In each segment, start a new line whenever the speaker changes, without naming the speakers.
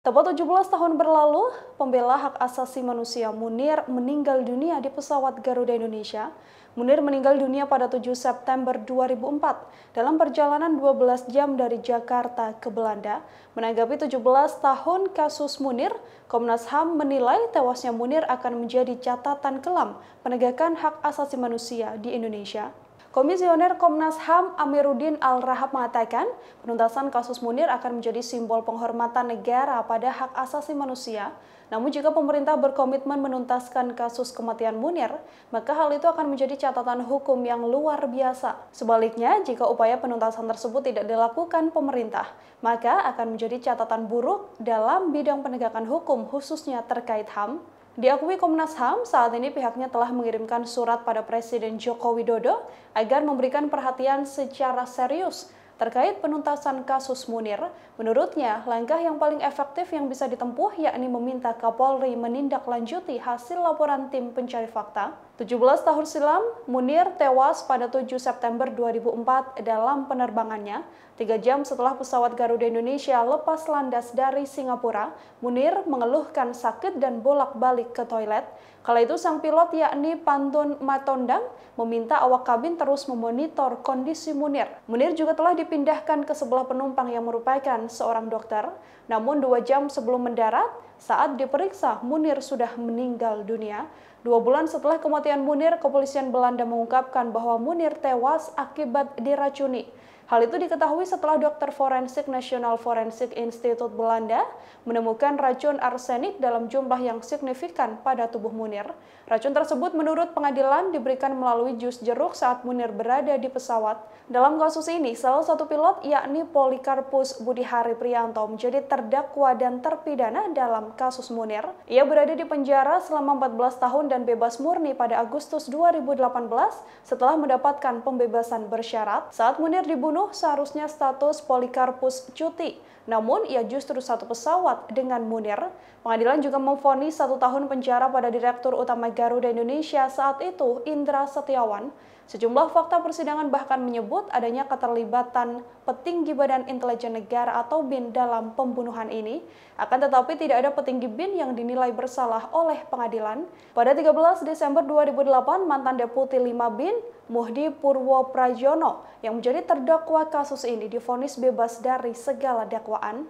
Tepat 17 tahun berlalu, pembela hak asasi manusia Munir meninggal dunia di pesawat Garuda Indonesia. Munir meninggal dunia pada 7 September 2004 dalam perjalanan 12 jam dari Jakarta ke Belanda. Menanggapi 17 tahun kasus Munir, Komnas HAM menilai tewasnya Munir akan menjadi catatan kelam penegakan hak asasi manusia di Indonesia. Komisioner Komnas HAM Amiruddin Al-Rahab mengatakan, penuntasan kasus Munir akan menjadi simbol penghormatan negara pada hak asasi manusia. Namun jika pemerintah berkomitmen menuntaskan kasus kematian Munir, maka hal itu akan menjadi catatan hukum yang luar biasa. Sebaliknya, jika upaya penuntasan tersebut tidak dilakukan pemerintah, maka akan menjadi catatan buruk dalam bidang penegakan hukum khususnya terkait HAM Diakui Komnas HAM, saat ini pihaknya telah mengirimkan surat pada Presiden Joko Widodo agar memberikan perhatian secara serius terkait penuntasan kasus Munir. Menurutnya, langkah yang paling efektif yang bisa ditempuh yakni meminta Kapolri menindaklanjuti hasil laporan tim pencari fakta 17 tahun silam, Munir tewas pada 7 September 2004 dalam penerbangannya. Tiga jam setelah pesawat Garuda Indonesia lepas landas dari Singapura, Munir mengeluhkan sakit dan bolak-balik ke toilet. Kala itu sang pilot yakni Pantun Matondang meminta awak kabin terus memonitor kondisi Munir. Munir juga telah dipindahkan ke sebelah penumpang yang merupakan seorang dokter. Namun dua jam sebelum mendarat, saat diperiksa, Munir sudah meninggal dunia. Dua bulan setelah kematian Munir, kepolisian Belanda mengungkapkan bahwa Munir tewas akibat diracuni. Hal itu diketahui setelah dokter forensik National Forensic Institute Belanda menemukan racun arsenik dalam jumlah yang signifikan pada tubuh Munir. Racun tersebut menurut pengadilan diberikan melalui jus jeruk saat Munir berada di pesawat. Dalam kasus ini, salah satu pilot yakni Polikarpus Budi Hari Prianto menjadi terdakwa dan terpidana dalam kasus Munir. Ia berada di penjara selama 14 tahun dan bebas murni pada Agustus 2018 setelah mendapatkan pembebasan bersyarat. Saat Munir dibunuh penuh seharusnya status Polikarpus cuti. Namun, ia justru satu pesawat dengan Munir. Pengadilan juga memfonis satu tahun penjara pada Direktur Utama Garuda Indonesia saat itu, Indra Setiawan. Sejumlah fakta persidangan bahkan menyebut adanya keterlibatan petinggi Badan Intelijen Negara atau BIN dalam pembunuhan ini. Akan tetapi tidak ada petinggi BIN yang dinilai bersalah oleh pengadilan. Pada 13 Desember 2008, mantan Deputi 5 BIN, Muhdi Purwo Prajono, yang menjadi terdakwa kasus ini difonis bebas dari segala dakwaan.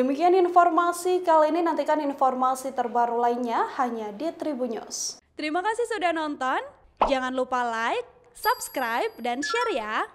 Demikian informasi kali ini, nantikan informasi terbaru lainnya hanya di Tribun News. Terima kasih sudah nonton, jangan lupa like, subscribe, dan share ya!